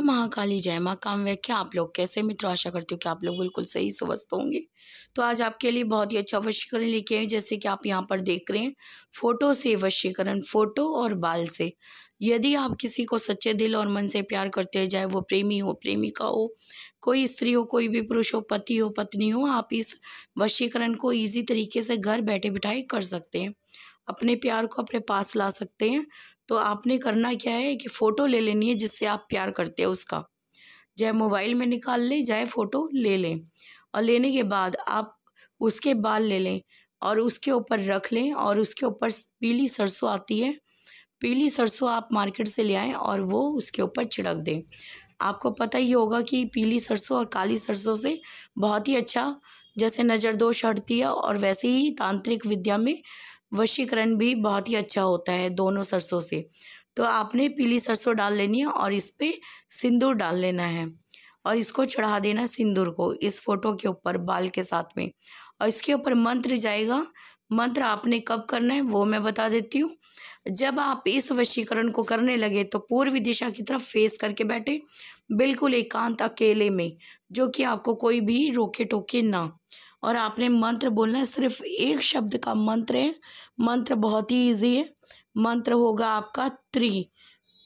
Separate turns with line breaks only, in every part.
मैं महाकाली जय माँ व्याख्या आप लोग कैसे मित्र आशा करती हूँ कि आप लोग बिल्कुल सही स्वस्थ होंगे तो आज आपके लिए बहुत ही अच्छा वशीकरण लेके आए जैसे कि आप यहाँ पर देख रहे हैं फ़ोटो से वशीकरण फ़ोटो और बाल से यदि आप किसी को सच्चे दिल और मन से प्यार करते हैं चाहे वो प्रेमी हो प्रेमिका हो कोई स्त्री हो कोई भी पुरुष हो पति हो पत्नी हो आप इस वशीकरण को ईजी तरीके से घर बैठे बिठाए कर सकते हैं अपने प्यार को अपने पास ला सकते हैं तो आपने करना क्या है कि फ़ोटो ले लेनी है जिससे आप प्यार करते हैं उसका चाहे मोबाइल में निकाल लें चाहे फ़ोटो ले लें और लेने के बाद आप उसके बाल ले लें और उसके ऊपर रख लें और उसके ऊपर पीली सरसों आती है पीली सरसों आप मार्केट से ले आएँ और वो उसके ऊपर छिड़क दें आपको पता ही होगा कि पीली सरसों और काली सरसों से बहुत ही अच्छा जैसे नज़र दोष हटती है और वैसे ही तांत्रिक विद्या में वशीकरण भी बहुत ही अच्छा होता है दोनों सरसों से तो आपने पीली सरसों डाल लेनी है और इस पर सिंदूर डाल लेना है और इसको चढ़ा देना सिंदूर को इस फोटो के ऊपर बाल के साथ में और इसके ऊपर मंत्र जाएगा मंत्र आपने कब करना है वो मैं बता देती हूँ जब आप इस वशीकरण को करने लगे तो पूर्व दिशा की तरफ फेस करके बैठे बिल्कुल एकांत अकेले में जो कि आपको कोई भी रोके टोके ना और आपने मंत्र बोलना है सिर्फ एक शब्द का मंत्र है मंत्र बहुत ही इजी है मंत्र होगा आपका त्रि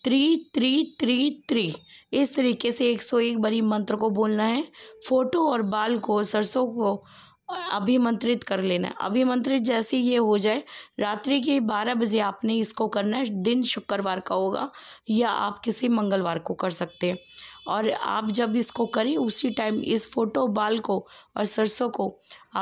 त्रि त्रि त्रि त्रि इस तरीके से एक सौ एक बारी मंत्र को बोलना है फोटो और बाल को सरसों को और अभिमंत्रित कर लेना है अभिमंत्रित जैसे ये हो जाए रात्रि के बारह बजे आपने इसको करना है दिन शुक्रवार का होगा या आप किसी मंगलवार को कर सकते हैं और आप जब इसको करें उसी टाइम इस फोटो बाल को और सरसों को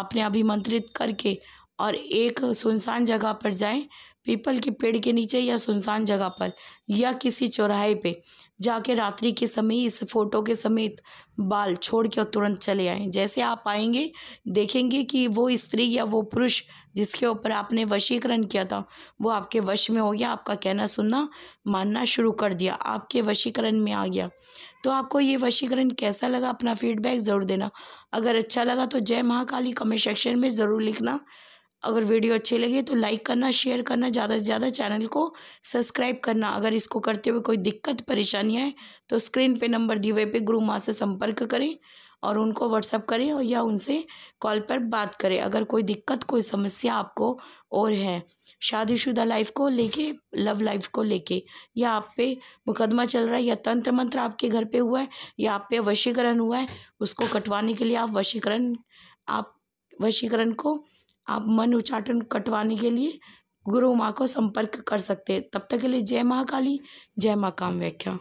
आपने अभिमंत्रित करके और एक सुनसान जगह पर जाएं पीपल के पेड़ के नीचे या सुनसान जगह पर या किसी चौराहे पे जाके रात्रि के समय इस फ़ोटो के समेत बाल छोड़ के और तुरंत चले आएँ जैसे आप आएंगे देखेंगे कि वो स्त्री या वो पुरुष जिसके ऊपर आपने वशीकरण किया था वो आपके वश में हो गया आपका कहना सुनना मानना शुरू कर दिया आपके वशीकरण में आ गया तो आपको ये वशीकरण कैसा लगा अपना फीडबैक ज़रूर देना अगर अच्छा लगा तो जय महाकाली कमेंट सेक्शन में ज़रूर लिखना अगर वीडियो अच्छी लगी तो लाइक करना शेयर करना ज़्यादा से ज़्यादा चैनल को सब्सक्राइब करना अगर इसको करते हुए कोई दिक्कत परेशानी आए तो स्क्रीन पे नंबर दिए हुए पे गुरु माँ से संपर्क करें और उनको व्हाट्सअप करें और या उनसे कॉल पर बात करें अगर कोई दिक्कत कोई समस्या आपको और है शादीशुदा लाइफ को लेके लव लाइफ को लेके या आप पे मुकदमा चल रहा है या तंत्र मंत्र आपके घर पे हुआ है या आप पे वशीकरण हुआ है उसको कटवाने के लिए आप वशीकरण आप वशीकरण को आप मन उच्चाटन कटवाने के लिए गुरु माँ को संपर्क कर सकते हैं तब तक के लिए जय महाकाली जय माँ काम व्याख्या